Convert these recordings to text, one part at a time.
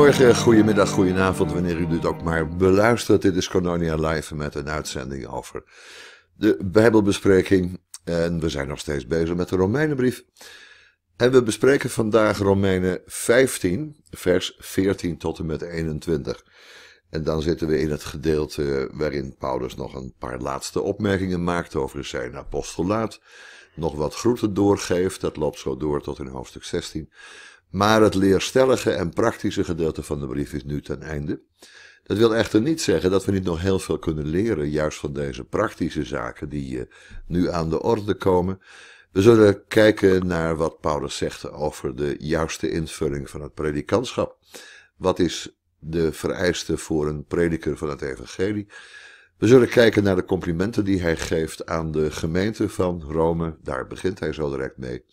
Goedemorgen, goedemiddag, goedenavond, wanneer u dit ook maar beluistert. Dit is Cononia Live met een uitzending over de Bijbelbespreking. En we zijn nog steeds bezig met de Romeinenbrief. En we bespreken vandaag Romeinen 15, vers 14 tot en met 21. En dan zitten we in het gedeelte waarin Paulus nog een paar laatste opmerkingen maakt over zijn apostolaat. Nog wat groeten doorgeeft, dat loopt zo door tot in hoofdstuk 16. Maar het leerstellige en praktische gedeelte van de brief is nu ten einde. Dat wil echter niet zeggen dat we niet nog heel veel kunnen leren, juist van deze praktische zaken die eh, nu aan de orde komen. We zullen kijken naar wat Paulus zegt over de juiste invulling van het predikantschap. Wat is de vereiste voor een prediker van het evangelie? We zullen kijken naar de complimenten die hij geeft aan de gemeente van Rome. Daar begint hij zo direct mee.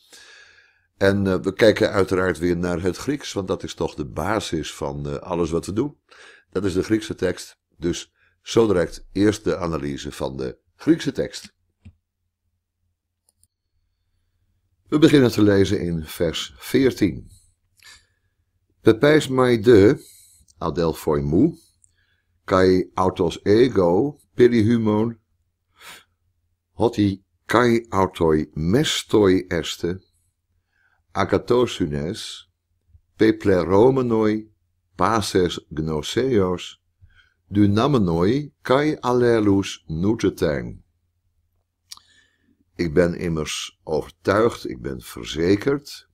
En eh, we kijken uiteraard weer naar het Grieks, want dat is toch de basis van eh, alles wat we doen. Dat is de Griekse tekst. Dus zo direct eerst de analyse van de Griekse tekst. We beginnen te lezen in vers 14. Pepijs mai de, adelphoi mou, kai autos ego pirihumon. hoti kai autoi mestoi este, acatossunes, pepleromenoi, paces gnoseos, dynamenoi kai allelus nutetijn. Ik ben immers overtuigd, ik ben verzekerd.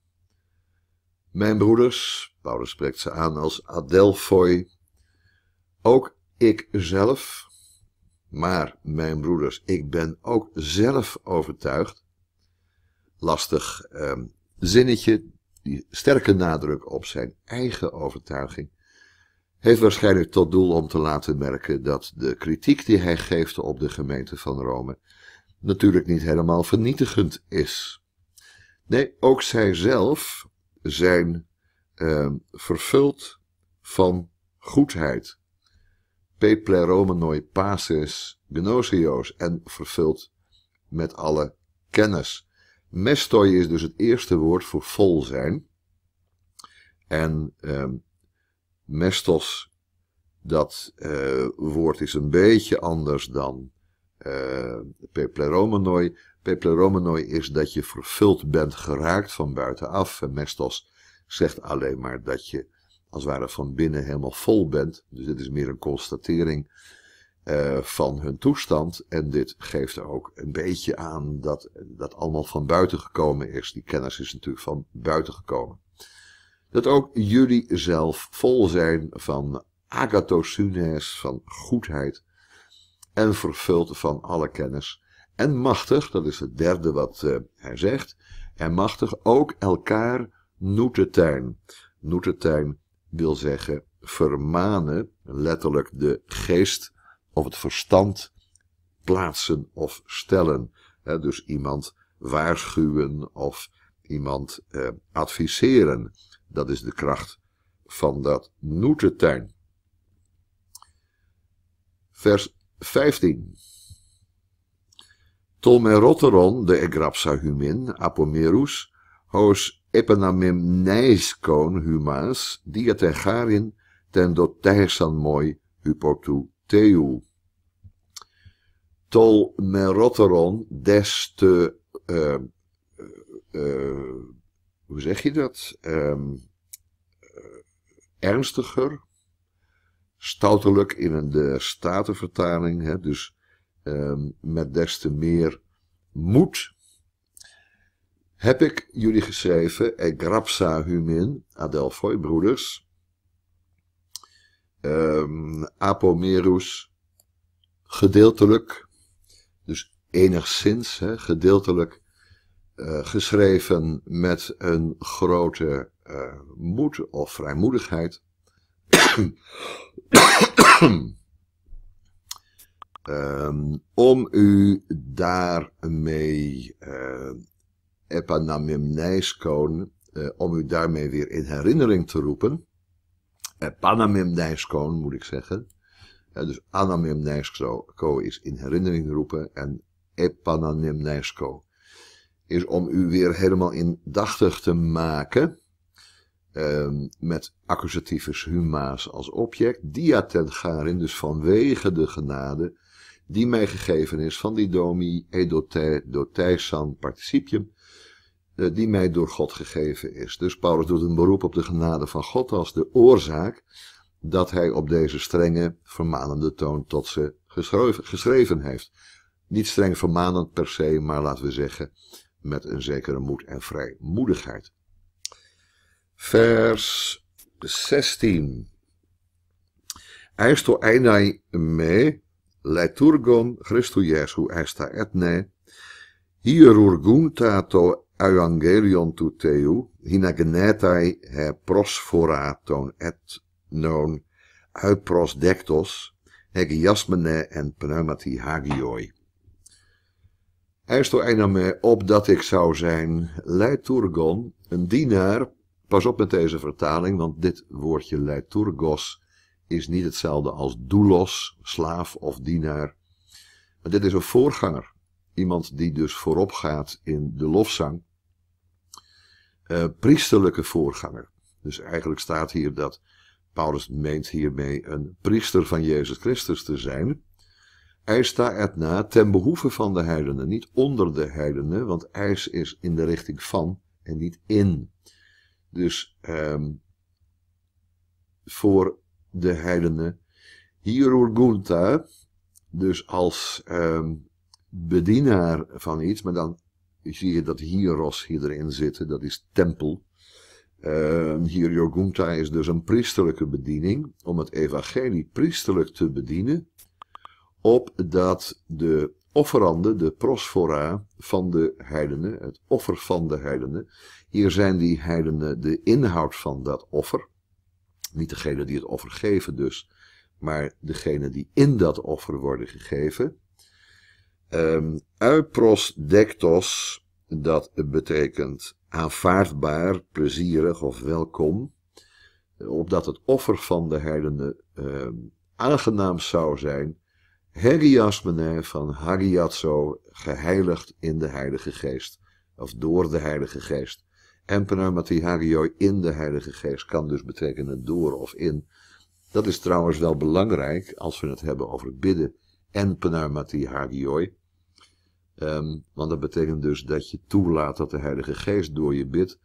Mijn broeders, Paulus spreekt ze aan als adelphoi, ook ik zelf, maar mijn broeders, ik ben ook zelf overtuigd. Lastig, eh, zinnetje, die sterke nadruk op zijn eigen overtuiging, heeft waarschijnlijk tot doel om te laten merken dat de kritiek die hij geeft op de gemeente van Rome natuurlijk niet helemaal vernietigend is. Nee, ook zij zelf zijn eh, vervuld van goedheid. Peple Romanoi paces gnosio's en vervuld met alle kennis. Mestoi is dus het eerste woord voor vol zijn. En ehm, mestos, dat eh, woord is een beetje anders dan eh, pepleromenoi. Pepleromenoi is dat je vervuld bent geraakt van buitenaf. En mestos zegt alleen maar dat je als het ware van binnen helemaal vol bent. Dus dit is meer een constatering. Eh, van hun toestand. En dit geeft er ook een beetje aan dat dat allemaal van buiten gekomen is. Die kennis is natuurlijk van buiten gekomen. Dat ook jullie zelf vol zijn van agathosunes, van goedheid en vervuld van alle kennis. En machtig, dat is het derde wat eh, hij zegt, en machtig ook elkaar noetetuin. Noetetuin wil zeggen vermanen, letterlijk de geest of het verstand plaatsen of stellen. dus iemand waarschuwen of iemand eh, adviseren. Dat is de kracht van dat noetertuin. Vers 15. Tolmeroteron de egrapsahumin apomerus hos neiskon humans diatengarin ten dotijsan mooi hypotu Deu Tol des te, ehm, eh, eh, hoe zeg je dat, ehm, eh, ernstiger, stoutelijk in een de Statenvertaling, hè, dus ehm, met des te meer moed, heb ik jullie geschreven, e grapsa humin, Adelfoy broeders, um, Apomerus gedeeltelijk, dus enigszins hè, gedeeltelijk eh, geschreven met een grote eh, moed of vrijmoedigheid. Ehm, om u daarmee uh, om u daarmee weer in herinnering te roepen eh, Panamim moet ik zeggen. Eh, dus Anamim is in herinnering roepen en Epananim is om u weer helemaal indachtig te maken ehm, met accusatiefus huma's als object, diatengarin, dus vanwege de genade die mij gegeven is van die domi edote doteisan participium, eh, die mij door God gegeven is. Dus Paulus doet een beroep op de genade van God als de oorzaak dat hij op deze strenge, vermanende toon tot ze geschreven heeft. Niet streng vermanend per se, maar laten we zeggen met een zekere moed en vrijmoedigheid. Vers 16. Eisto einai me leiturgon Christu Jesu eista etne hierurguntato euangelion tu teu, hinagenetai he prosphora ton et non eupros dektos, hegiasmene en pneumati hagioi. Eisto einame dat ik zou zijn, leiturgon, een dienaar, pas op met deze vertaling, want dit woordje leiturgos is niet hetzelfde als doulos, slaaf of dienaar. Maar dit is een voorganger iemand die dus voorop gaat in de lofzang, uh, priesterlijke voorganger. Dus eigenlijk staat hier dat Paulus meent hiermee een priester van Jezus Christus te zijn. staat het na ten behoeve van de heidenen, niet onder de heidenen, want eis is in de richting van en niet in. Dus ehm, voor de heidenen. Hierurgunta, dus als um, bedienaar van iets, maar dan zie je dat hieros hierin zitten, dat is tempel. Uh, hier Yogunta is dus een priesterlijke bediening, om het evangelie priesterlijk te bedienen, opdat de offeranden, de prosfora van de heidenen, het offer van de heidenen, hier zijn die heidenen de inhoud van dat offer, niet degene die het offer geven dus, maar degene die in dat offer worden gegeven, Um, ehm, dektos, dectos, dat betekent aanvaardbaar, plezierig of welkom, eh, opdat het offer van de heidenen ehm, aangenaam zou zijn. Heriasmene van Hariazzo, geheiligd in de Heilige Geest, of door de Heilige Geest. En hagioi in de Heilige Geest kan dus betekenen door of in. Dat is trouwens wel belangrijk als we het hebben over bidden en Matthieu hagioi. Um, ehm, want dat betekent dus dat je toelaat dat de Heilige Geest door je bidt.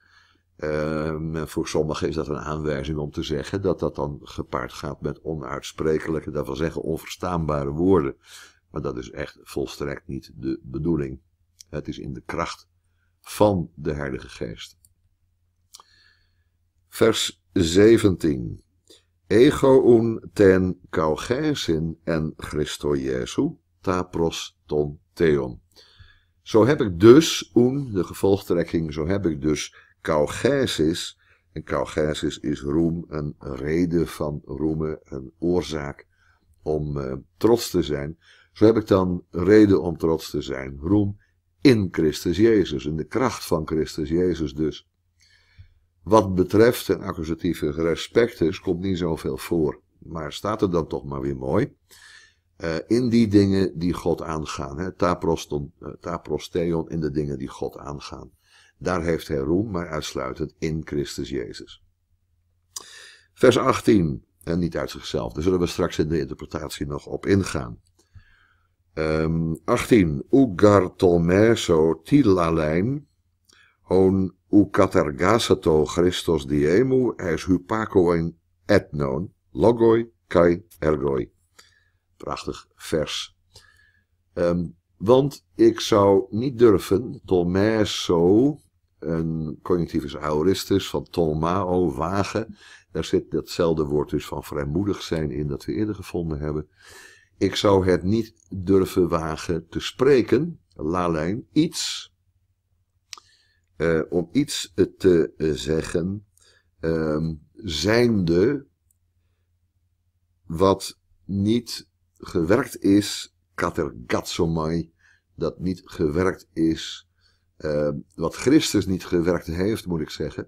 Ehm, voor sommigen is dat een aanwijzing om te zeggen dat dat dan gepaard gaat met onuitsprekelijke, dat wil zeggen onverstaanbare woorden. Maar dat is echt volstrekt niet de bedoeling. Het is in de kracht van de Heilige Geest. Vers 17. Ego un ten kaugeisin en Christo Jesu ta pros ton theon. Zo heb ik dus, un, de gevolgtrekking, zo heb ik dus kaugeisis, en kaugeisis is roem, een reden van roemen, een oorzaak om eh, trots te zijn. Zo heb ik dan reden om trots te zijn, roem in Christus Jezus, in de kracht van Christus Jezus dus. Wat betreft een accusatieve respectus komt niet zoveel voor. Maar staat er dan toch maar weer mooi. Eh, in die dingen die God aangaan. Hè, taproston, eh, in de dingen die God aangaan. Daar heeft hij roem, maar uitsluitend in Christus Jezus. Vers 18. En niet uit zichzelf. Daar zullen we straks in de interpretatie nog op ingaan. Um, 18. til tilalein hon u catergasato Christos diemu es et etnon, logoi kai ergoi. Prachtig vers. Ehm, want ik zou niet durven, so, een cognitieve aoristus van Tolmao, wagen. Daar zit datzelfde woord dus van vrijmoedig zijn in dat we eerder gevonden hebben. Ik zou het niet durven wagen te spreken, lalijn, iets eh, om iets te eh, zeggen, um, zijnde wat niet gewerkt is, katergatsomai, dat niet gewerkt is, ehm, wat Christus niet gewerkt heeft, moet ik zeggen.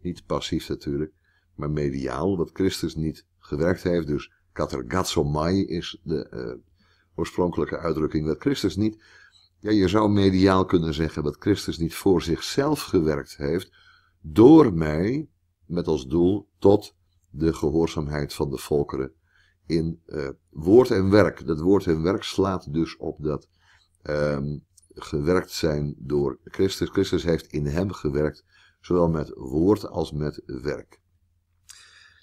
Niet passief natuurlijk, maar mediaal, wat Christus niet gewerkt heeft. Dus katergatsomai is de eh, oorspronkelijke uitdrukking, dat Christus niet ja, je zou mediaal kunnen zeggen dat Christus niet voor zichzelf gewerkt heeft, door mij, met als doel tot de gehoorzaamheid van de volkeren in eh, woord en werk. Dat woord en werk slaat dus op dat ehm, gewerkt zijn door Christus. Christus heeft in hem gewerkt, zowel met woord als met werk.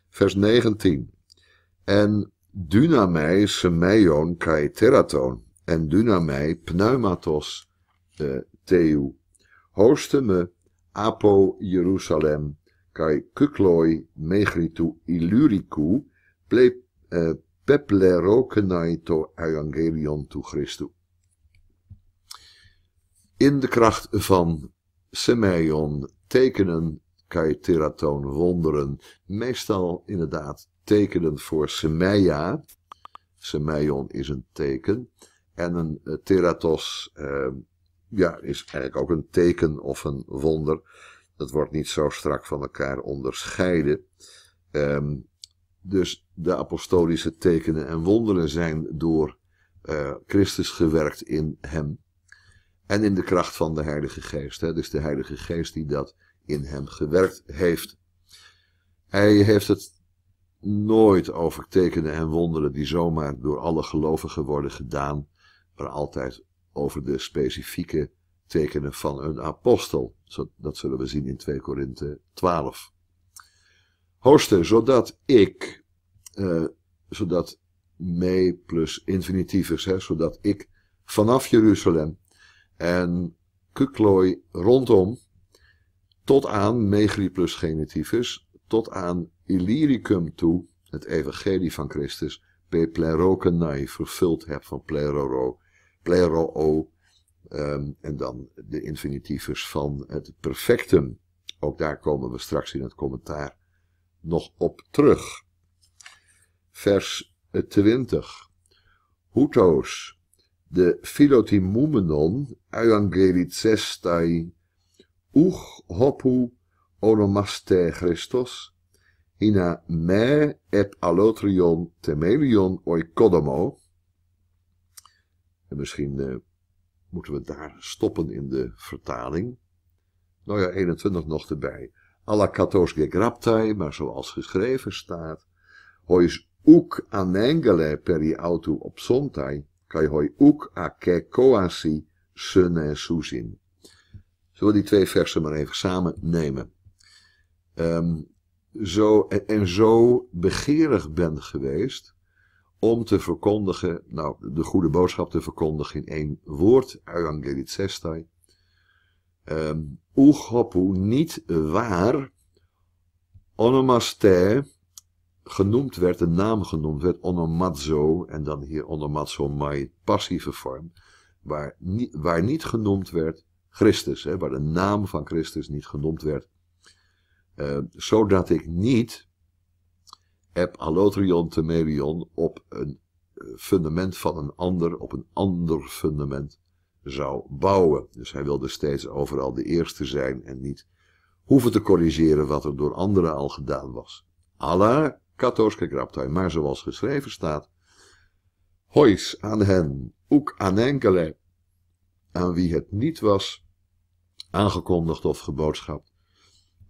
Vers 19. En dunamai semeion kai teraton en dunamai pneumatos uh, teu. hoste me apo Jerusalem kai kukloi megritu illuriku, ple uh, eh, peplerokenai to evangelion to Christu. In de kracht van Semeion tekenen kai teratoon wonderen, meestal inderdaad tekenen voor Semeia. Semeion is een teken. En een eh, teratos ehm, ja, is eigenlijk ook een teken of een wonder. Dat wordt niet zo strak van elkaar onderscheiden. Ehm, dus de apostolische tekenen en wonderen zijn door eh, Christus gewerkt in hem. En in de kracht van de Heilige Geest. Hè? Dus de Heilige Geest die dat in hem gewerkt heeft. Hij heeft het nooit over tekenen en wonderen die zomaar door alle gelovigen worden gedaan maar altijd over de specifieke tekenen van een apostel. Dat zullen we zien in 2 Korinthe 12. Hosten, zodat ik, eh, zodat mee plus infinitivus, hè, zodat ik vanaf Jeruzalem en Kuklooi rondom, tot aan megri plus genitivus, tot aan Illyricum toe, het evangelie van Christus, pe plerokennai, vervuld heb van pleroro, plero um, en dan de infinitivus van het perfectum. Ook daar komen we straks in het commentaar nog op terug. Vers 20. Hutos, de philotimumenon euangelizestai uch hopu onomaste Christos, hina me et alotrion temelion oikodomo, misschien eh, moeten we daar stoppen in de vertaling. Nou ja, 21 nog erbij. Alla katos gegraptai, maar zoals geschreven staat, hois ook anengele peri autu zontai. kai hoi a ake koasi en susin. Zullen we die twee versen maar even samen nemen? Ehm, zo, en, en zo begeerig ben geweest om te verkondigen, nou, de goede boodschap te verkondigen in één woord, evangelizestai, um, ehm, niet waar, onomaste, genoemd werd, de naam genoemd werd, onomazo, en dan hier onomazo mai, passieve vorm, waar, niet, waar niet genoemd werd Christus, hè, waar de naam van Christus niet genoemd werd, ehm, zodat ik niet heb allotrion temerion op een eh, fundament van een ander, op een ander fundament zou bouwen. Dus hij wilde steeds overal de eerste zijn en niet hoeven te corrigeren wat er door anderen al gedaan was. Allah katoske graptai, maar zoals geschreven staat, hois aan hen, ook aan enkele, aan wie het niet was, aangekondigd of geboodschapt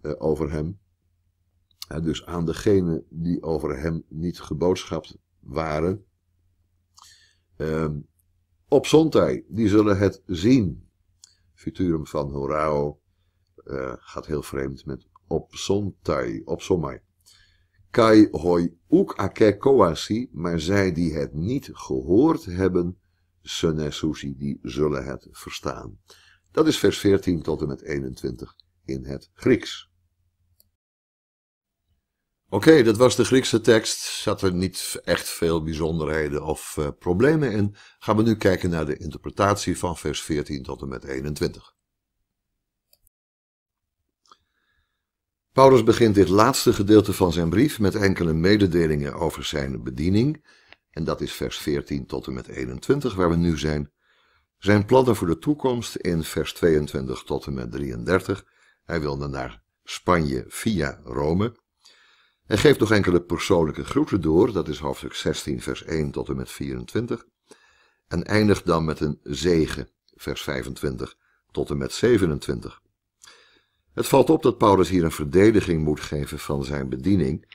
eh, over hem, eh, dus aan degenen die over hem niet geboodschapt waren. Um, op zondag, die zullen het zien. Futurum van Horao eh, gaat heel vreemd met op zondag, op Kai hoi ook ake koasi, maar zij die het niet gehoord hebben, sunesusi, die zullen het verstaan. Dat is vers 14 tot en met 21 in het Grieks. Oké, dat was de Griekse tekst. Zat er niet echt veel bijzonderheden of eh, problemen in. Gaan we nu kijken naar de interpretatie van vers 14 tot en met 21. Paulus begint dit laatste gedeelte van zijn brief met enkele mededelingen over zijn bediening. En dat is vers 14 tot en met 21, waar we nu zijn. Zijn plannen voor de toekomst in vers 22 tot en met 33. Hij wil naar Spanje via Rome. Hij geeft nog enkele persoonlijke groeten door, dat is hoofdstuk 16, vers 1 tot en met 24, en eindigt dan met een zegen, vers 25 tot en met 27. Het valt op dat Paulus hier een verdediging moet geven van zijn bediening,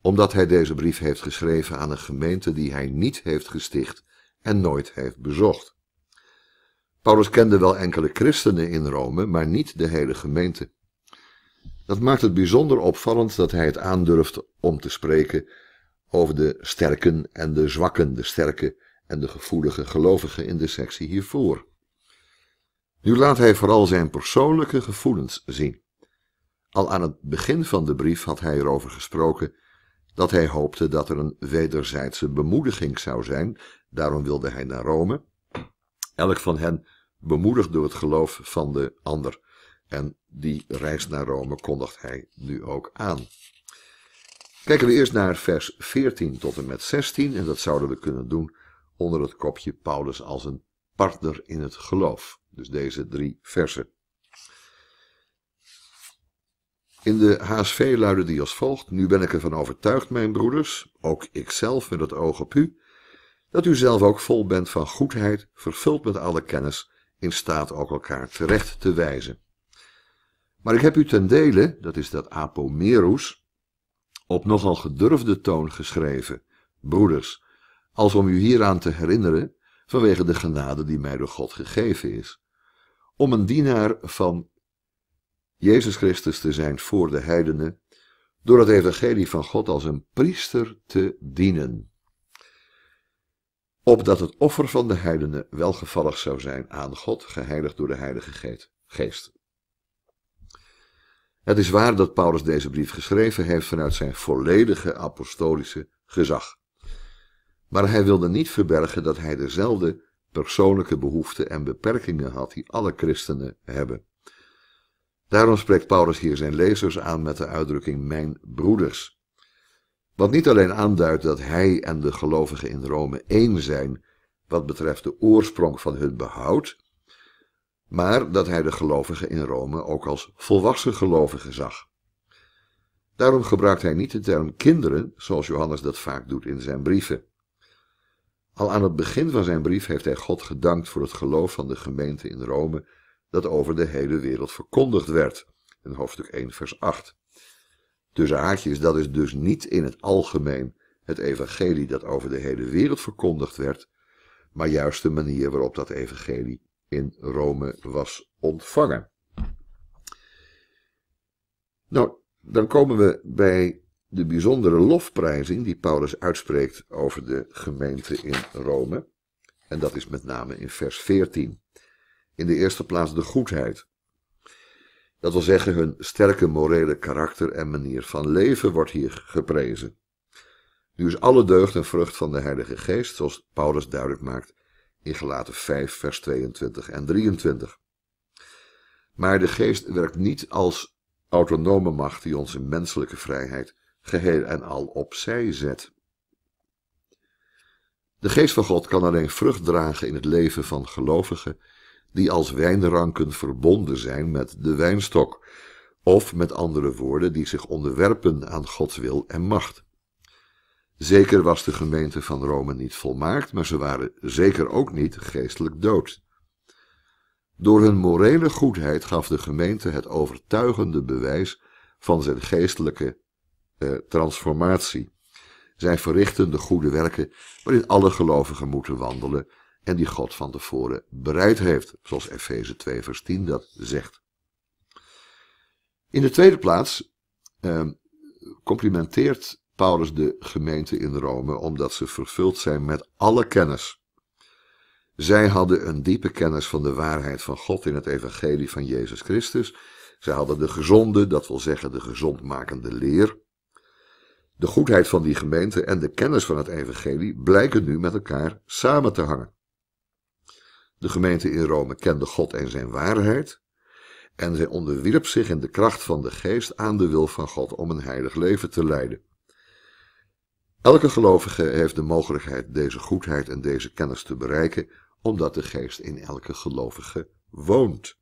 omdat hij deze brief heeft geschreven aan een gemeente die hij niet heeft gesticht en nooit heeft bezocht. Paulus kende wel enkele christenen in Rome, maar niet de hele gemeente. Dat maakt het bijzonder opvallend dat hij het aandurft om te spreken over de sterken en de zwakken, de sterke en de gevoelige gelovigen in de sectie hiervoor. Nu laat hij vooral zijn persoonlijke gevoelens zien. Al aan het begin van de brief had hij erover gesproken dat hij hoopte dat er een wederzijdse bemoediging zou zijn, daarom wilde hij naar Rome. Elk van hen bemoedigd door het geloof van de ander. En die reis naar Rome kondigt hij nu ook aan. Kijken we eerst naar vers 14 tot en met 16, en dat zouden we kunnen doen onder het kopje Paulus als een partner in het geloof. Dus deze drie versen. In de HSV luidde die als volgt: Nu ben ik ervan overtuigd, mijn broeders, ook ikzelf met het oog op u, dat u zelf ook vol bent van goedheid, vervuld met alle kennis, in staat ook elkaar terecht te wijzen. Maar ik heb u ten dele, dat is dat apomerus, op nogal gedurfde toon geschreven, broeders, als om u hieraan te herinneren, vanwege de genade die mij door God gegeven is, om een dienaar van Jezus Christus te zijn voor de heidenen, door het evangelie van God als een priester te dienen, opdat het offer van de heidenen welgevallig zou zijn aan God, geheiligd door de Heilige Geest. Het is waar dat Paulus deze brief geschreven heeft vanuit zijn volledige apostolische gezag. Maar hij wilde niet verbergen dat hij dezelfde persoonlijke behoeften en beperkingen had die alle christenen hebben. Daarom spreekt Paulus hier zijn lezers aan met de uitdrukking mijn broeders. Wat niet alleen aanduidt dat hij en de gelovigen in Rome één zijn wat betreft de oorsprong van hun behoud, maar dat hij de gelovigen in Rome ook als volwassen gelovigen zag. Daarom gebruikt hij niet de term kinderen, zoals Johannes dat vaak doet in zijn brieven. Al aan het begin van zijn brief heeft hij God gedankt voor het geloof van de gemeente in Rome, dat over de hele wereld verkondigd werd, in hoofdstuk 1, vers 8. Tussen haakjes, dat is dus niet in het algemeen het evangelie dat over de hele wereld verkondigd werd, maar juist de manier waarop dat evangelie in Rome was ontvangen. Nou, dan komen we bij de bijzondere lofprijzing die Paulus uitspreekt over de gemeente in Rome. En dat is met name in vers 14. In de eerste plaats de goedheid. Dat wil zeggen, hun sterke morele karakter en manier van leven wordt hier geprezen. Nu is alle deugd een vrucht van de Heilige Geest, zoals Paulus duidelijk maakt in gelaten 5 vers 22 en 23. Maar de geest werkt niet als autonome macht die onze menselijke vrijheid geheel en al opzij zet. De geest van God kan alleen vrucht dragen in het leven van gelovigen die als wijnranken verbonden zijn met de wijnstok, of met andere woorden die zich onderwerpen aan Gods wil en macht. Zeker was de gemeente van Rome niet volmaakt, maar ze waren zeker ook niet geestelijk dood. Door hun morele goedheid gaf de gemeente het overtuigende bewijs van zijn geestelijke eh, transformatie. Zij verrichten de goede werken waarin alle gelovigen moeten wandelen en die God van tevoren bereid heeft, zoals Efeze 2 vers 10 dat zegt. In de tweede plaats eh, complimenteert Paulus de gemeente in Rome, omdat ze vervuld zijn met alle kennis. Zij hadden een diepe kennis van de waarheid van God in het evangelie van Jezus Christus. Zij hadden de gezonde, dat wil zeggen de gezondmakende leer. De goedheid van die gemeente en de kennis van het evangelie blijken nu met elkaar samen te hangen. De gemeente in Rome kende God en zijn waarheid, en zij onderwierp zich in de kracht van de geest aan de wil van God om een heilig leven te leiden. Elke gelovige heeft de mogelijkheid deze goedheid en deze kennis te bereiken, omdat de geest in elke gelovige woont.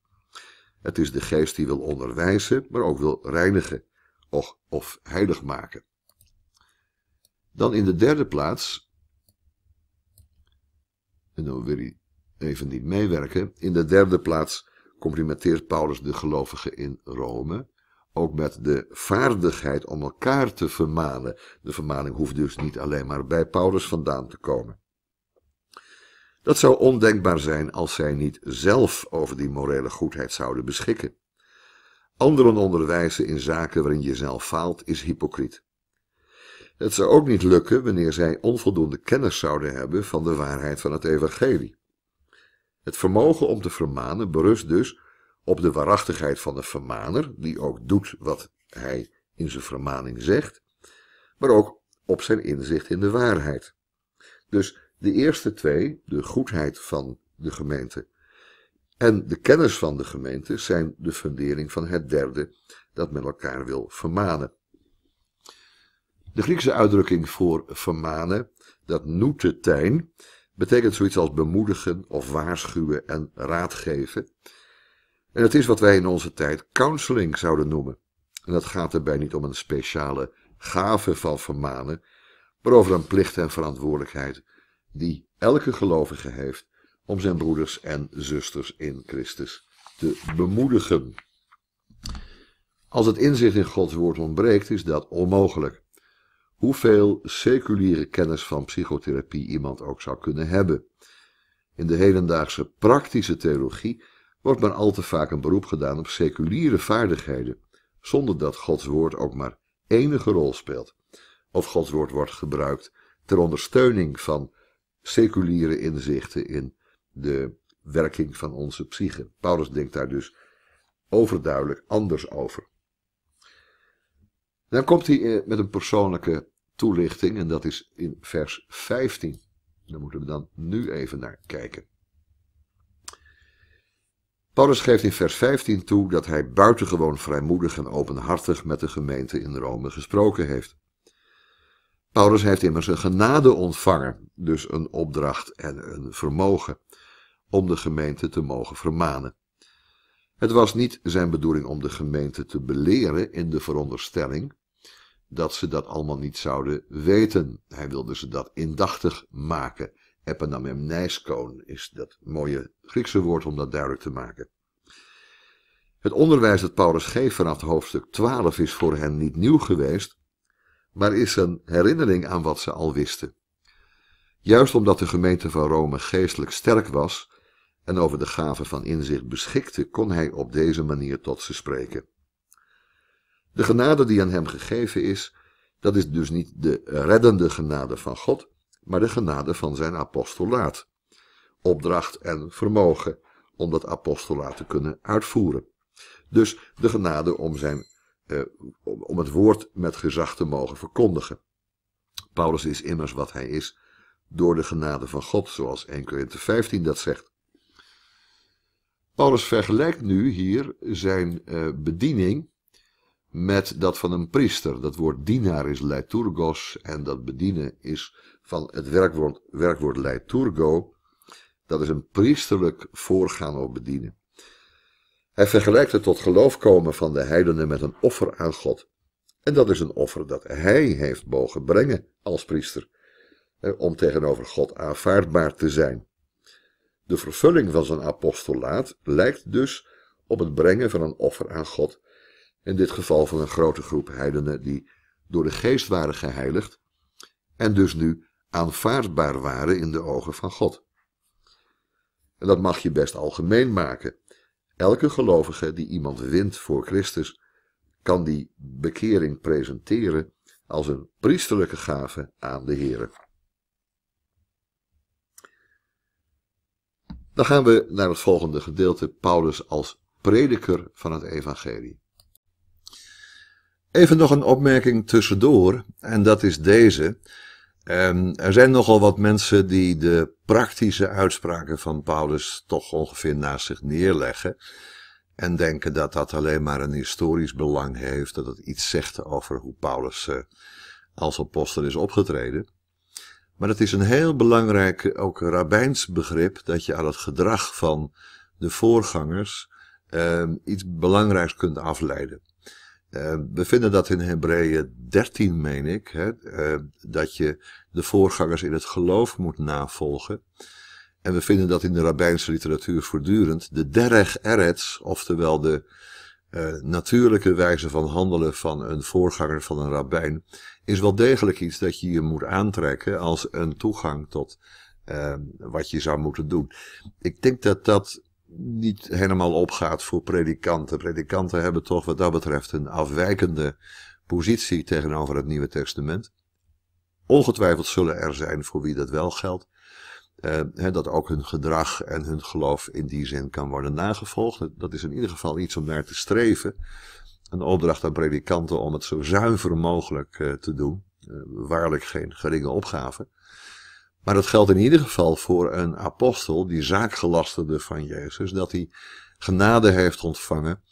Het is de geest die wil onderwijzen, maar ook wil reinigen of, of heilig maken. Dan in de derde plaats, en dan wil hij even niet meewerken, in de derde plaats complimenteert Paulus de gelovigen in Rome ook met de vaardigheid om elkaar te vermanen. De vermaning hoeft dus niet alleen maar bij Paulus vandaan te komen. Dat zou ondenkbaar zijn als zij niet zelf over die morele goedheid zouden beschikken. Anderen onderwijzen in zaken waarin je zelf faalt is hypocriet. Het zou ook niet lukken wanneer zij onvoldoende kennis zouden hebben van de waarheid van het evangelie. Het vermogen om te vermanen berust dus op de waarachtigheid van de vermaner, die ook doet wat hij in zijn vermaning zegt, maar ook op zijn inzicht in de waarheid. Dus de eerste twee, de goedheid van de gemeente en de kennis van de gemeente, zijn de fundering van het derde dat men elkaar wil vermanen. De Griekse uitdrukking voor vermanen, dat noetetijn, betekent zoiets als bemoedigen of waarschuwen en raadgeven. En het is wat wij in onze tijd counseling zouden noemen. En dat gaat erbij niet om een speciale gave van vermanen, maar over een plicht en verantwoordelijkheid die elke gelovige heeft om zijn broeders en zusters in Christus te bemoedigen. Als het inzicht in Gods woord ontbreekt, is dat onmogelijk. Hoeveel seculiere kennis van psychotherapie iemand ook zou kunnen hebben. In de hedendaagse praktische theologie wordt maar al te vaak een beroep gedaan op seculiere vaardigheden, zonder dat Gods woord ook maar enige rol speelt, of Gods woord wordt gebruikt ter ondersteuning van seculiere inzichten in de werking van onze psyche. Paulus denkt daar dus overduidelijk anders over. Dan komt hij eh, met een persoonlijke toelichting en dat is in vers 15. Daar moeten we dan nu even naar kijken. Paulus geeft in vers 15 toe dat hij buitengewoon vrijmoedig en openhartig met de gemeente in Rome gesproken heeft. Paulus heeft immers een genade ontvangen, dus een opdracht en een vermogen, om de gemeente te mogen vermanen. Het was niet zijn bedoeling om de gemeente te beleren in de veronderstelling dat ze dat allemaal niet zouden weten. Hij wilde ze dat indachtig maken Epanamemnaiskoon is dat mooie Griekse woord om dat duidelijk te maken. Het onderwijs dat Paulus geeft vanaf hoofdstuk 12 is voor hen niet nieuw geweest, maar is een herinnering aan wat ze al wisten. Juist omdat de gemeente van Rome geestelijk sterk was en over de gaven van inzicht beschikte, kon hij op deze manier tot ze spreken. De genade die aan hem gegeven is, dat is dus niet de reddende genade van God, maar de genade van zijn apostolaat, opdracht en vermogen om dat apostolaat te kunnen uitvoeren. Dus de genade om, zijn, eh, om het woord met gezag te mogen verkondigen. Paulus is immers wat hij is door de genade van God, zoals 1 Corinthië 15 dat zegt. Paulus vergelijkt nu hier zijn eh, bediening met dat van een priester. Dat woord dienaar is leiturgos en dat bedienen is van het werkwoord, werkwoord leiturgo. Dat is een priesterlijk voorgaan op bedienen. Hij vergelijkt het tot geloof komen van de heidenen met een offer aan God. En dat is een offer dat hij heeft mogen brengen als priester, om tegenover God aanvaardbaar te zijn. De vervulling van zijn apostolaat lijkt dus op het brengen van een offer aan God in dit geval van een grote groep heidenen die door de geest waren geheiligd en dus nu aanvaardbaar waren in de ogen van God. En dat mag je best algemeen maken. Elke gelovige die iemand wint voor Christus, kan die bekering presenteren als een priesterlijke gave aan de Heer. Dan gaan we naar het volgende gedeelte, Paulus als prediker van het evangelie. Even nog een opmerking tussendoor, en dat is deze. Ehm, er zijn nogal wat mensen die de praktische uitspraken van Paulus toch ongeveer naast zich neerleggen. En denken dat dat alleen maar een historisch belang heeft, dat het iets zegt over hoe Paulus eh, als apostel is opgetreden. Maar het is een heel belangrijk, ook rabbijns begrip, dat je aan het gedrag van de voorgangers ehm, iets belangrijks kunt afleiden. Eh, we vinden dat in Hebreeën 13, meen ik, hè, eh, dat je de voorgangers in het geloof moet navolgen. En we vinden dat in de rabbijnse literatuur voortdurend. De derech eretz, oftewel de eh, natuurlijke wijze van handelen van een voorganger van een rabbijn, is wel degelijk iets dat je je moet aantrekken als een toegang tot wat je zou moeten doen. Ik denk dat dat niet helemaal opgaat voor predikanten. Predikanten hebben toch wat dat betreft een afwijkende positie tegenover het Nieuwe Testament. Ongetwijfeld zullen er zijn voor wie dat wel geldt. Eh, dat ook hun gedrag en hun geloof in die zin kan worden nagevolgd. Dat is in ieder geval iets om naar te streven. Een opdracht aan predikanten om het zo zuiver mogelijk eh, te doen. Eh, waarlijk geen geringe opgave. Maar dat geldt in ieder geval voor een apostel, die zaakgelasterde van Jezus, dat hij genade heeft ontvangen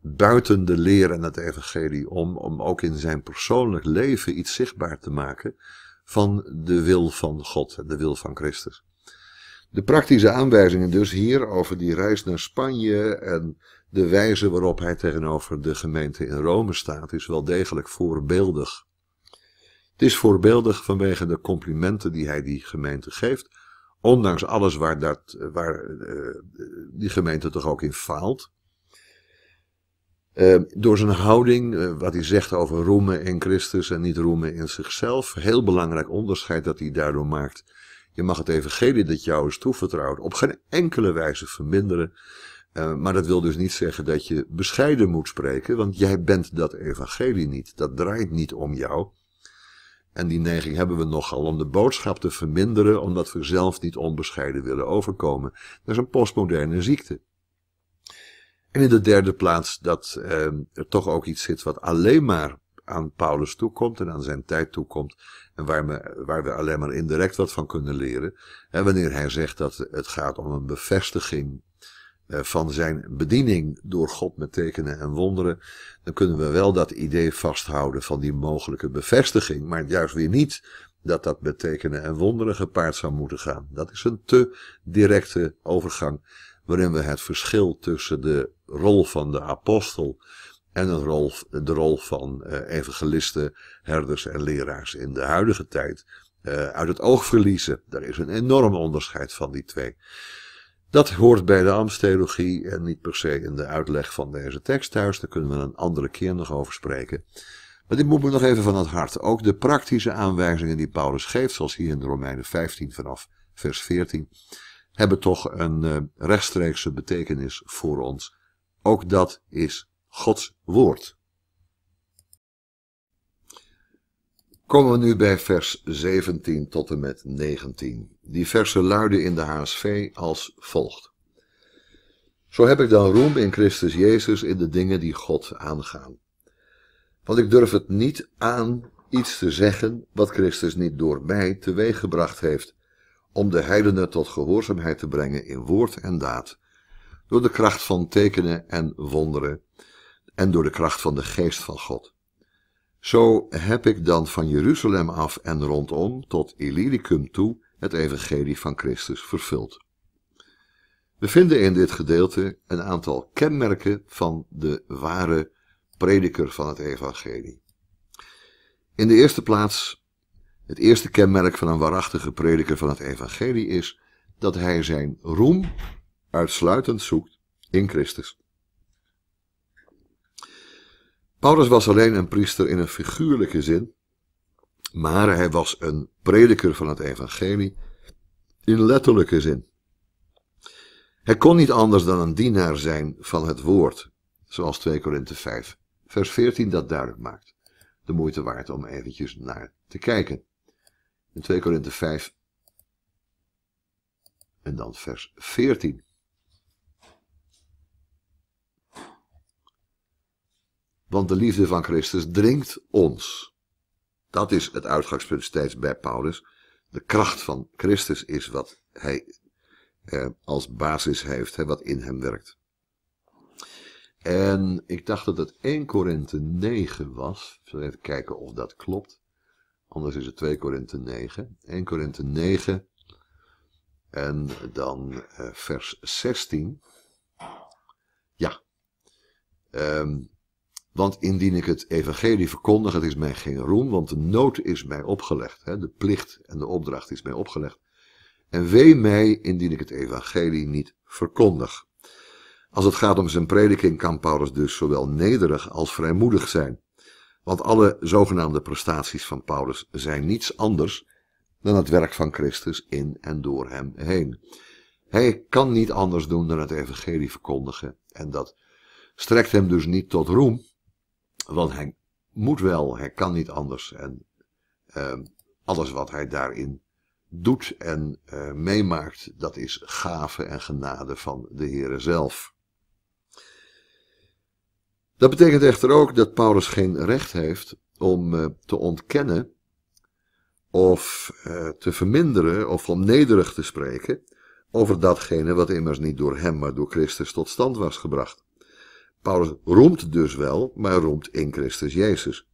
buiten de leer en het evangelie om, om ook in zijn persoonlijk leven iets zichtbaar te maken van de wil van God, en de wil van Christus. De praktische aanwijzingen dus hier over die reis naar Spanje en de wijze waarop hij tegenover de gemeente in Rome staat, is wel degelijk voorbeeldig. Het is voorbeeldig vanwege de complimenten die hij die gemeente geeft, ondanks alles waar, dat, waar eh, die gemeente toch ook in faalt. Eh, door zijn houding, eh, wat hij zegt over roemen in Christus en niet roemen in zichzelf, heel belangrijk onderscheid dat hij daardoor maakt. Je mag het evangelie dat jou is toevertrouwd op geen enkele wijze verminderen, maar dat wil dus niet zeggen dat je bescheiden moet spreken, want jij bent dat evangelie niet. Dat draait niet om jou, en die neiging hebben we nogal om de boodschap te verminderen, omdat we zelf niet onbescheiden willen overkomen. Dat is een postmoderne ziekte. En in de derde plaats dat ehm, er toch ook iets zit wat alleen maar aan Paulus toekomt en aan zijn tijd toekomt. En waar, waar we alleen maar indirect wat van kunnen leren. wanneer hij zegt dat het gaat om een bevestiging eh, van zijn bediening door God met tekenen en wonderen, dan kunnen we wel dat idee vasthouden van die mogelijke bevestiging, maar juist weer niet dat dat met tekenen en wonderen gepaard zou moeten gaan. Dat is een te directe overgang waarin we het verschil tussen de rol van de apostel en de rol, van eh, evangelisten, herders en leraars in de huidige tijd eh, uit het oog verliezen. Daar is een enorm onderscheid van die twee. Dat hoort bij de Amstheologie en niet per se in de uitleg van deze tekst thuis. Daar kunnen we een andere keer nog over spreken. Maar dit moet me nog even van het hart. Ook de praktische aanwijzingen die Paulus geeft, zoals hier in de Romeinen 15 vanaf vers 14, hebben toch een eh, rechtstreekse betekenis voor ons. Ook dat is Gods woord. Komen we nu bij vers 17 tot en met 19. Die versen luiden in de HSV als volgt. Zo heb ik dan roem in Christus Jezus in de dingen die God aangaan. Want ik durf het niet aan iets te zeggen wat Christus niet door mij gebracht heeft, om de heidenen tot gehoorzaamheid te brengen in woord en daad, door de kracht van tekenen en wonderen en door de kracht van de geest van God. Zo heb ik dan van Jeruzalem af en rondom tot Illyricum toe het evangelie van Christus vervuld. We vinden in dit gedeelte een aantal kenmerken van de ware prediker van het evangelie. In de eerste plaats, het eerste kenmerk van een waarachtige prediker van het evangelie is dat hij zijn roem uitsluitend zoekt in Christus. Paulus was alleen een priester in een figuurlijke zin, maar hij was een prediker van het evangelie in letterlijke zin. Hij kon niet anders dan een dienaar zijn van het woord, zoals 2 Korinthe 5, vers 14 dat duidelijk maakt. De moeite waard om eventjes naar te kijken. In 2 Korinthe 5 en dan vers 14. want de liefde van Christus dringt ons. Dat is het uitgangspunt steeds bij Paulus. De kracht van Christus is wat hij eh, als basis heeft, hè, wat in hem werkt. En ik dacht dat het 1 Korinthe 9 was. Ik zal even kijken of dat klopt. Anders is het 2 Korinthe 9. 1 Korinthe 9 en dan eh, vers 16. Ja. Ehm. Want indien ik het evangelie verkondig, het is mij geen roem, want de nood is mij opgelegd. Hè? De plicht en de opdracht is mij opgelegd. En wee mij indien ik het evangelie niet verkondig. Als het gaat om zijn prediking kan Paulus dus zowel nederig als vrijmoedig zijn. Want alle zogenaamde prestaties van Paulus zijn niets anders dan het werk van Christus in en door hem heen. Hij kan niet anders doen dan het evangelie verkondigen en dat strekt hem dus niet tot roem, want hij moet wel, hij kan niet anders. En ehm, alles wat hij daarin doet en eh, meemaakt, dat is gave en genade van de Heere zelf. Dat betekent echter ook dat Paulus geen recht heeft om eh, te ontkennen of eh, te verminderen of om nederig te spreken over datgene wat immers niet door hem, maar door Christus tot stand was gebracht. Paulus roemt dus wel, maar roemt in Christus Jezus.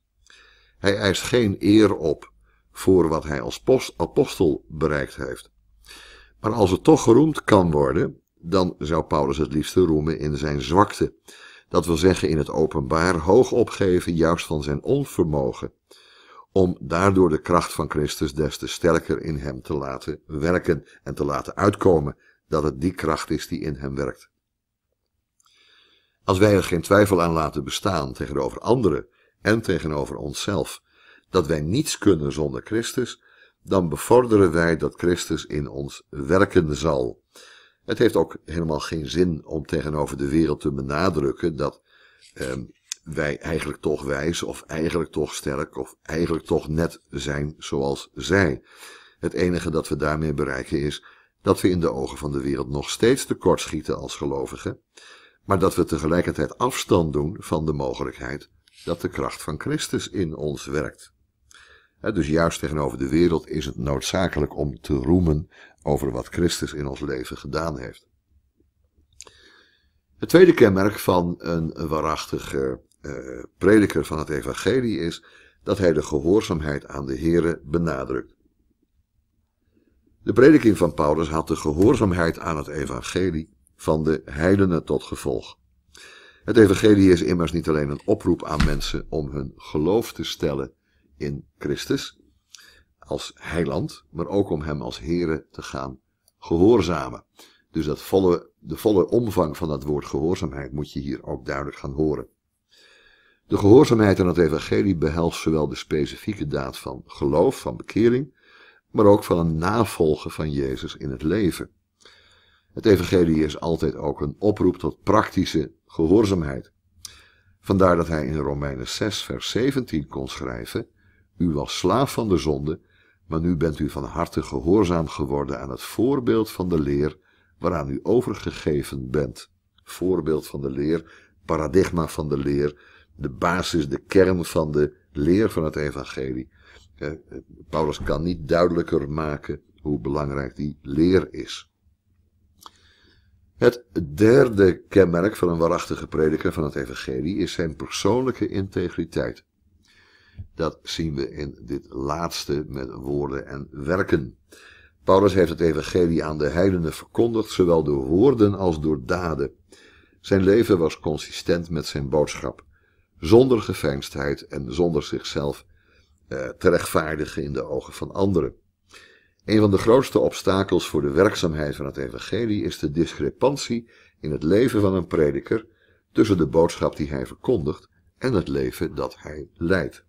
Hij eist geen eer op voor wat hij als apostel bereikt heeft. Maar als het toch geroemd kan worden, dan zou Paulus het liefste roemen in zijn zwakte. Dat wil zeggen in het openbaar hoog opgeven juist van zijn onvermogen, om daardoor de kracht van Christus des te sterker in hem te laten werken en te laten uitkomen dat het die kracht is die in hem werkt. Als wij er geen twijfel aan laten bestaan tegenover anderen en tegenover onszelf dat wij niets kunnen zonder Christus, dan bevorderen wij dat Christus in ons werken zal. Het heeft ook helemaal geen zin om tegenover de wereld te benadrukken dat ehm, wij eigenlijk toch wijs of eigenlijk toch sterk of eigenlijk toch net zijn zoals zij. Het enige dat we daarmee bereiken is dat we in de ogen van de wereld nog steeds tekortschieten als gelovigen maar dat we tegelijkertijd afstand doen van de mogelijkheid dat de kracht van Christus in ons werkt. Dus juist tegenover de wereld is het noodzakelijk om te roemen over wat Christus in ons leven gedaan heeft. Het tweede kenmerk van een waarachtige eh, prediker van het evangelie is dat hij de gehoorzaamheid aan de Here benadrukt. De prediking van Paulus had de gehoorzaamheid aan het evangelie van de heilende tot gevolg. Het evangelie is immers niet alleen een oproep aan mensen om hun geloof te stellen in Christus als heiland, maar ook om hem als Here te gaan gehoorzamen. Dus dat volle, de volle omvang van dat woord gehoorzaamheid moet je hier ook duidelijk gaan horen. De gehoorzaamheid aan het evangelie behelst zowel de specifieke daad van geloof, van bekering, maar ook van een navolgen van Jezus in het leven. Het evangelie is altijd ook een oproep tot praktische gehoorzaamheid. Vandaar dat hij in Romeinen 6 vers 17 kon schrijven, U was slaaf van de zonde, maar nu bent u van harte gehoorzaam geworden aan het voorbeeld van de leer waaraan u overgegeven bent. Voorbeeld van de leer, paradigma van de leer, de basis, de kern van de leer van het evangelie. Eh, eh, Paulus kan niet duidelijker maken hoe belangrijk die leer is. Het derde kenmerk van een waarachtige prediker van het evangelie is zijn persoonlijke integriteit. Dat zien we in dit laatste met woorden en werken. Paulus heeft het evangelie aan de heidenen verkondigd, zowel door woorden als door daden. Zijn leven was consistent met zijn boodschap, zonder geveinsdheid en zonder zichzelf eh, te rechtvaardigen in de ogen van anderen. Een van de grootste obstakels voor de werkzaamheid van het evangelie is de discrepantie in het leven van een prediker tussen de boodschap die hij verkondigt en het leven dat hij leidt.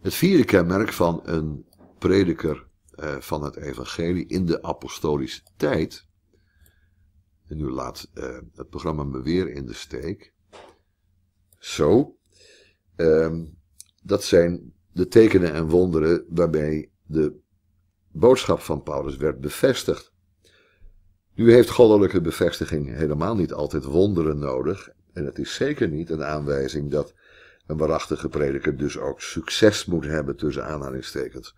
Het vierde kenmerk van een prediker eh, van het evangelie in de apostolische tijd, en nu laat eh, het programma me weer in de steek, zo, ehm, dat zijn de tekenen en wonderen waarbij de boodschap van Paulus werd bevestigd. Nu heeft goddelijke bevestiging helemaal niet altijd wonderen nodig. En het is zeker niet een aanwijzing dat een waarachtige prediker dus ook succes moet hebben tussen aanhalingstekens.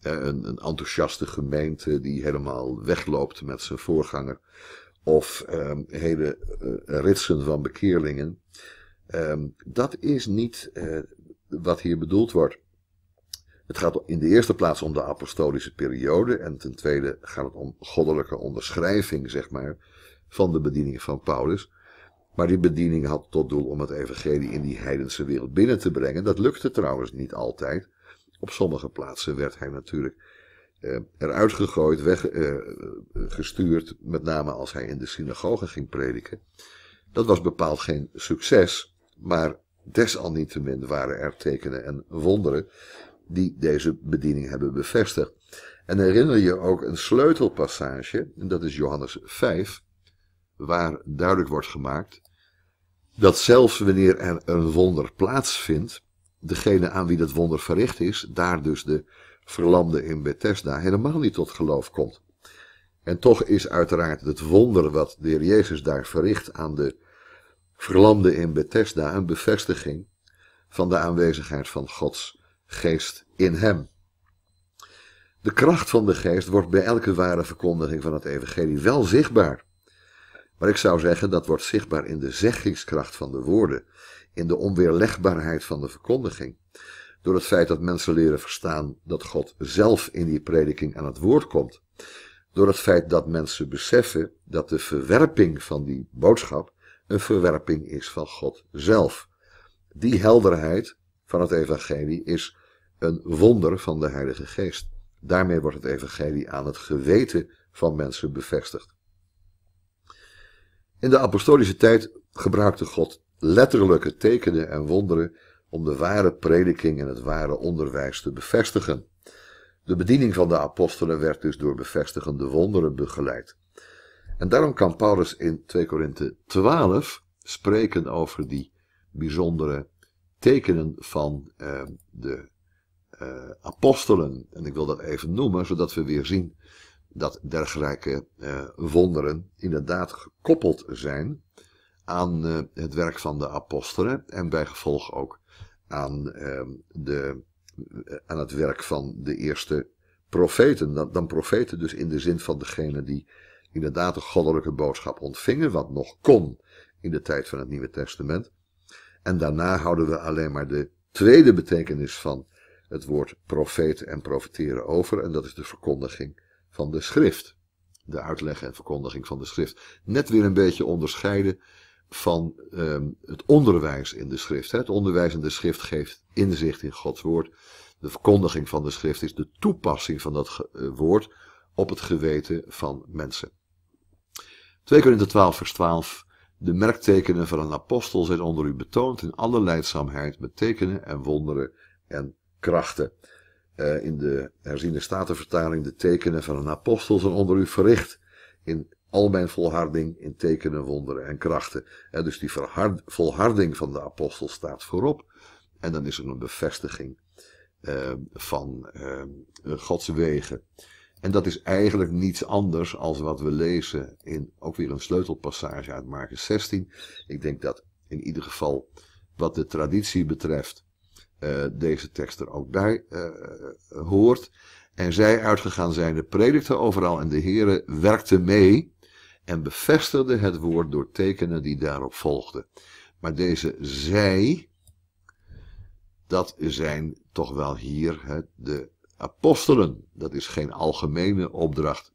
Eh, een, een enthousiaste gemeente die helemaal wegloopt met zijn voorganger. Of ehm, hele eh, ritsen van bekeerlingen. Ehm, dat is niet eh, wat hier bedoeld wordt. Het gaat in de eerste plaats om de apostolische periode en ten tweede gaat het om goddelijke onderschrijving, zeg maar, van de bediening van Paulus. Maar die bediening had tot doel om het evangelie in die heidense wereld binnen te brengen. Dat lukte trouwens niet altijd. Op sommige plaatsen werd hij natuurlijk eh, eruit gegooid, weggestuurd, eh, met name als hij in de synagoge ging prediken. Dat was bepaald geen succes, maar desalniettemin waren er tekenen en wonderen die deze bediening hebben bevestigd. En herinner je ook een sleutelpassage, en dat is Johannes 5, waar duidelijk wordt gemaakt dat zelfs wanneer er een wonder plaatsvindt, degene aan wie dat wonder verricht is, daar dus de verlamde in Bethesda, helemaal niet tot geloof komt. En toch is uiteraard het wonder wat de heer Jezus daar verricht aan de verlamde in Bethesda een bevestiging van de aanwezigheid van Gods geest in hem. De kracht van de geest wordt bij elke ware verkondiging van het evangelie wel zichtbaar. Maar ik zou zeggen, dat wordt zichtbaar in de zeggingskracht van de woorden, in de onweerlegbaarheid van de verkondiging. Door het feit dat mensen leren verstaan dat God zelf in die prediking aan het woord komt. Door het feit dat mensen beseffen dat de verwerping van die boodschap een verwerping is van God zelf. Die helderheid van het evangelie is een wonder van de Heilige Geest. Daarmee wordt het evangelie aan het geweten van mensen bevestigd. In de apostolische tijd gebruikte God letterlijke tekenen en wonderen om de ware prediking en het ware onderwijs te bevestigen. De bediening van de apostelen werd dus door bevestigende wonderen begeleid. En daarom kan Paulus in 2 Korinthe 12 spreken over die bijzondere tekenen van eh, de eh, apostelen. En ik wil dat even noemen, zodat we weer zien dat dergelijke eh, wonderen inderdaad gekoppeld zijn aan eh, het werk van de apostelen en bij gevolg ook aan, ehm, de, aan het werk van de eerste profeten. Dan, dan profeten dus in de zin van degene die inderdaad de goddelijke boodschap ontvingen, wat nog kon in de tijd van het Nieuwe Testament. En daarna houden we alleen maar de tweede betekenis van het woord profeet en profeteren over. En dat is de verkondiging van de schrift. De uitleg en verkondiging van de schrift. Net weer een beetje onderscheiden van ehm, het onderwijs in de schrift. Hè. Het onderwijs in de schrift geeft inzicht in Gods woord. De verkondiging van de schrift is de toepassing van dat eh, woord op het geweten van mensen. 2 Korinther 12 vers 12 de merktekenen van een apostel zijn onder u betoond in alle leidzaamheid met tekenen en wonderen en krachten eh, in de herziende statenvertaling de tekenen van een apostel zijn onder u verricht. In al mijn volharding in tekenen, wonderen en krachten. En eh, dus die volharding van de apostel staat voorop. En dan is er een bevestiging eh, van Gods wegen. En dat is eigenlijk niets anders als wat we lezen in ook weer een sleutelpassage uit Marcus 16. Ik denk dat in ieder geval wat de traditie betreft eh, deze tekst er ook bij eh, hoort. En zij uitgegaan zijn de predikten overal en de Heere werkte mee en bevestigde het woord door tekenen die daarop volgden. Maar deze zij, dat zijn toch wel hier de apostelen. Dat is geen algemene opdracht,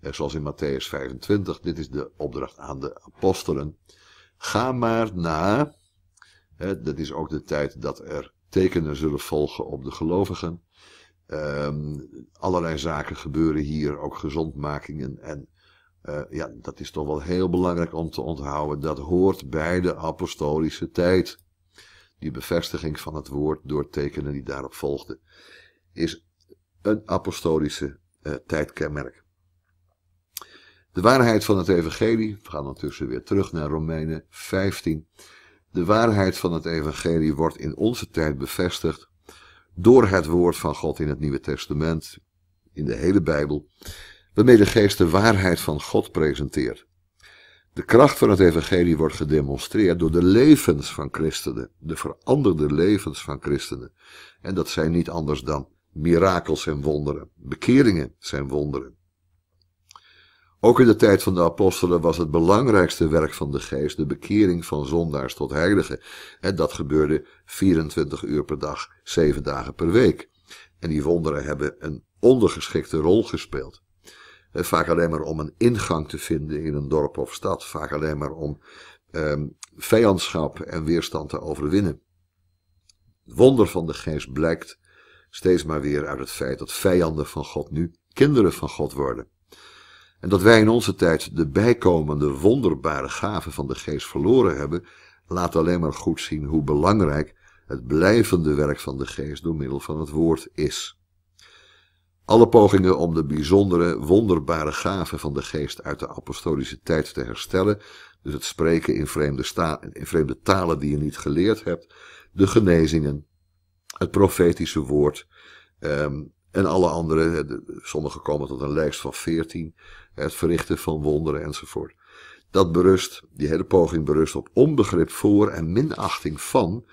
eh, zoals in Matthäus 25. Dit is de opdracht aan de apostelen. Ga maar na. dat is ook de tijd dat er tekenen zullen volgen op de gelovigen. Ehm, allerlei zaken gebeuren hier, ook gezondmakingen. En eh, ja, dat is toch wel heel belangrijk om te onthouden. Dat hoort bij de apostolische tijd. Die bevestiging van het woord door tekenen die daarop volgden, is een apostolische eh, tijdkenmerk. De waarheid van het evangelie, we gaan ondertussen weer terug naar Romeinen 15, de waarheid van het evangelie wordt in onze tijd bevestigd door het woord van God in het Nieuwe Testament, in de hele Bijbel, waarmee de geest de waarheid van God presenteert. De kracht van het evangelie wordt gedemonstreerd door de levens van christenen, de veranderde levens van christenen. En dat zijn niet anders dan mirakels en wonderen. Bekeringen zijn wonderen. Ook in de tijd van de apostelen was het belangrijkste werk van de geest de bekering van zondaars tot heiligen. En dat gebeurde 24 uur per dag, 7 dagen per week. En die wonderen hebben een ondergeschikte rol gespeeld. Vaak alleen maar om een ingang te vinden in een dorp of stad. Vaak alleen maar om ehm, vijandschap en weerstand te overwinnen. Het wonder van de geest blijkt steeds maar weer uit het feit dat vijanden van God nu kinderen van God worden. En dat wij in onze tijd de bijkomende wonderbare gaven van de geest verloren hebben, laat alleen maar goed zien hoe belangrijk het blijvende werk van de geest door middel van het woord is. Alle pogingen om de bijzondere, wonderbare gaven van de geest uit de apostolische tijd te herstellen, dus het spreken in vreemde, in vreemde talen die je niet geleerd hebt, de genezingen, het profetische woord, um, en alle andere, sommigen komen tot een lijst van veertien, het verrichten van wonderen enzovoort. Dat berust, die hele poging berust op onbegrip voor en minachting van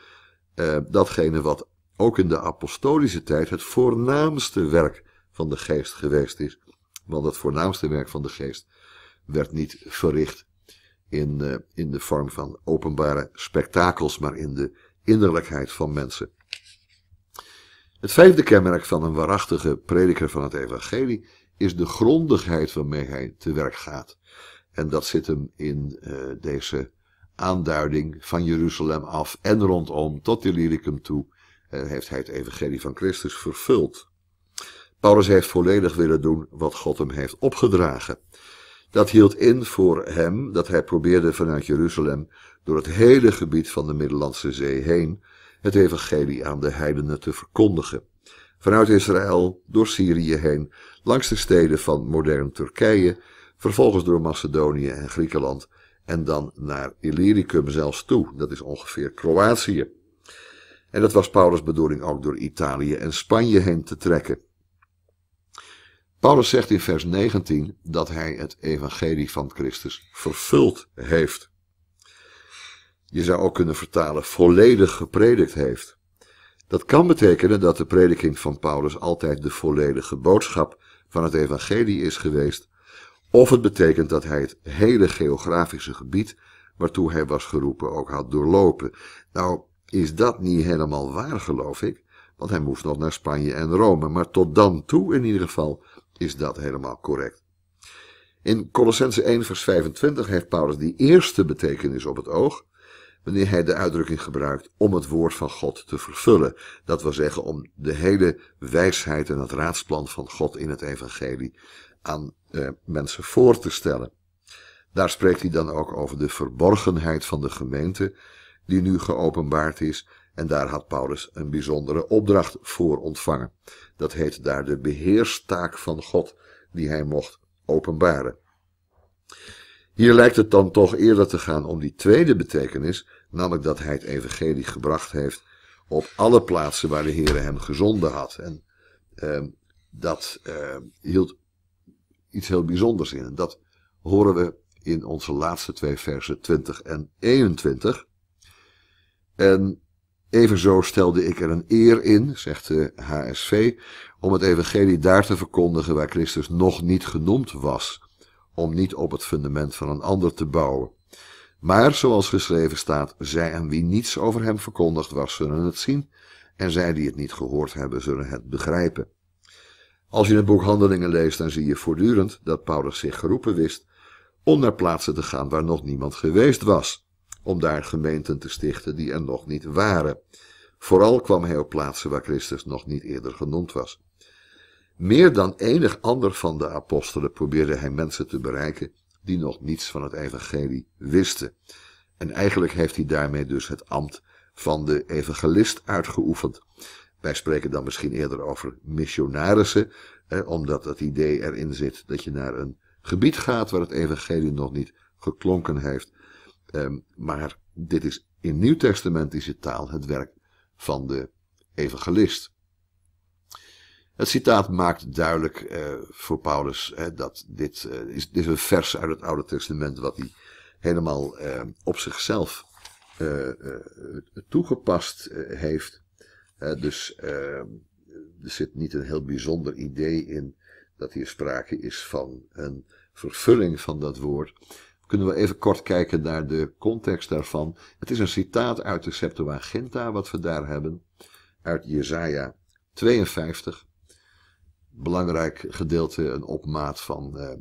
eh, datgene wat ook in de apostolische tijd het voornaamste werk van de geest geweest is. Want het voornaamste werk van de geest werd niet verricht in, eh, in de vorm van openbare spektakels, maar in de innerlijkheid van mensen. Het vijfde kenmerk van een waarachtige prediker van het evangelie is de grondigheid waarmee hij te werk gaat. En dat zit hem in eh, deze aanduiding van Jeruzalem af en rondom tot Illyricum toe uh, heeft hij het evangelie van Christus vervuld. Paulus heeft volledig willen doen wat God hem heeft opgedragen. Dat hield in voor hem dat hij probeerde vanuit Jeruzalem door het hele gebied van de Middellandse Zee heen het evangelie aan de heidenen te verkondigen. Vanuit Israël, door Syrië heen, langs de steden van modern Turkije, vervolgens door Macedonië en Griekenland en dan naar Illyricum zelfs toe. Dat is ongeveer Kroatië. En dat was Paulus' bedoeling ook door Italië en Spanje heen te trekken. Paulus zegt in vers 19 dat hij het evangelie van Christus vervuld heeft je zou ook kunnen vertalen, volledig gepredikt heeft. Dat kan betekenen dat de prediking van Paulus altijd de volledige boodschap van het evangelie is geweest, of het betekent dat hij het hele geografische gebied waartoe hij was geroepen ook had doorlopen. Nou is dat niet helemaal waar, geloof ik, want hij moest nog naar Spanje en Rome, maar tot dan toe in ieder geval is dat helemaal correct. In Colossense 1 vers 25 heeft Paulus die eerste betekenis op het oog, wanneer hij de uitdrukking gebruikt om het woord van God te vervullen. Dat wil zeggen om de hele wijsheid en het raadsplan van God in het evangelie aan eh, mensen voor te stellen. Daar spreekt hij dan ook over de verborgenheid van de gemeente die nu geopenbaard is en daar had Paulus een bijzondere opdracht voor ontvangen. Dat heet daar de beheerstaak van God die hij mocht openbaren. Hier lijkt het dan toch eerder te gaan om die tweede betekenis, namelijk dat hij het evangelie gebracht heeft op alle plaatsen waar de Heer hem gezonden had. En ehm, dat ehm, hield iets heel bijzonders in. En dat horen we in onze laatste twee versen 20 en 21. En evenzo stelde ik er een eer in, zegt de HSV, om het evangelie daar te verkondigen waar Christus nog niet genoemd was om niet op het fundament van een ander te bouwen. Maar zoals geschreven staat, zij en wie niets over hem verkondigd was, zullen het zien, en zij die het niet gehoord hebben, zullen het begrijpen. Als je het boek Handelingen leest, dan zie je voortdurend dat Paulus zich geroepen wist om naar plaatsen te gaan waar nog niemand geweest was, om daar gemeenten te stichten die er nog niet waren. Vooral kwam hij op plaatsen waar Christus nog niet eerder genoemd was. Meer dan enig ander van de apostelen probeerde hij mensen te bereiken die nog niets van het evangelie wisten. En eigenlijk heeft hij daarmee dus het ambt van de evangelist uitgeoefend. Wij spreken dan misschien eerder over missionarissen, hè, omdat dat idee erin zit dat je naar een gebied gaat waar het evangelie nog niet geklonken heeft. Ehm, maar dit is in nieuwtestamentische taal het werk van de evangelist. Het citaat maakt duidelijk eh, voor Paulus hè, dat dit, eh, is, dit een vers uit het Oude Testament wat hij helemaal eh, op zichzelf toegepast heeft. dus er zit niet een heel bijzonder idee in dat hier sprake is van een vervulling van dat woord. Kunnen we even kort kijken naar de context daarvan. Het is een citaat uit de Septuaginta wat we daar hebben, uit Jesaja 52 belangrijk gedeelte, een opmaat van uh,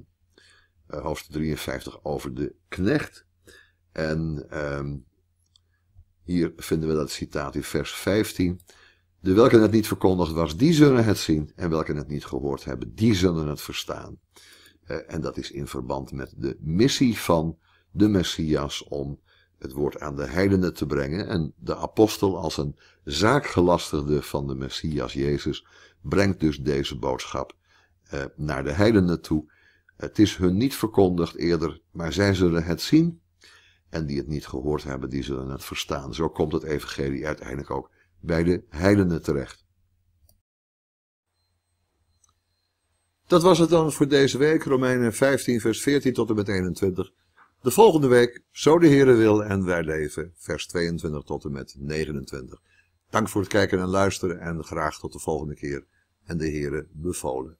hoofdstuk 53 over de knecht. En ehm, hier vinden we dat citaat in vers 15. De welke het niet verkondigd was, die zullen het zien. En welke het niet gehoord hebben, die zullen het verstaan. Eh, en dat is in verband met de missie van de Messias om het woord aan de heidenen te brengen. En de apostel als een zaakgelastigde van de Messias Jezus brengt dus deze boodschap eh, naar de heidenen toe. Het is hun niet verkondigd eerder, maar zij zullen het zien. En die het niet gehoord hebben, die zullen het verstaan. Zo komt het evangelie uiteindelijk ook bij de heidenen terecht. Dat was het dan voor deze week, Romeinen 15, vers 14 tot en met 21. De volgende week, zo de Heere wil en wij leven, vers 22 tot en met 29. Dank voor het kijken en luisteren en graag tot de volgende keer. En de Heere bevolen.